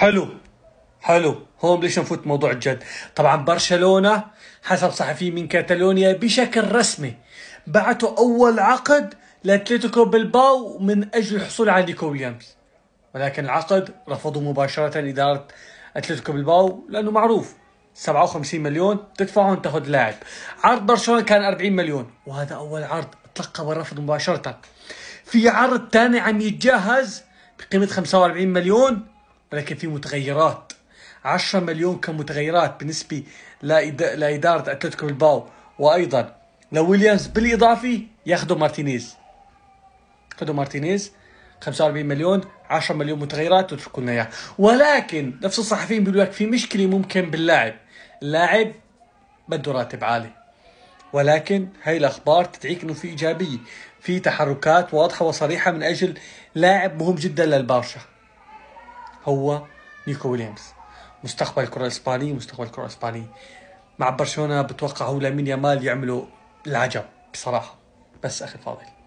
حلو حلو هون ليش نفوت موضوع الجد طبعا برشلونة حسب صحفي من كاتالونيا بشكل رسمي بعتوا أول عقد لاتلتيكو بلباو من أجل الحصول على نيكو ويليامز ولكن العقد رفضوا مباشرة إدارة اتلتيكو بلباو لأنه معروف 57 مليون تدفعهم تاخذ لاعب عرض برشلونه كان 40 مليون وهذا اول عرض تلقى بالرفض مباشره في عرض ثاني عم يتجهز بقيمه 45 مليون ولكن في متغيرات 10 مليون كمتغيرات بالنسبه لاداره اتلتيكو بالباو وايضا لويليامز بالاضافه ياخذوا مارتينيز خذوا مارتينيز 45 مليون 10 مليون متغيرات واتركوا لنا اياها ولكن نفس الصحفيين بيقولوا لك في مشكله ممكن باللاعب اللاعب بده راتب عالي ولكن هاي الاخبار تدعيك انه في ايجابيه في تحركات واضحه وصريحه من اجل لاعب مهم جدا للبارشا هو نيكو ويليامز مستقبل الكرة الإسبانية مستقبل الكرة الإسبانية مع برشلونة بتوقع هو لامين يامال يعملوا العجب بصراحة بس أخي فاضل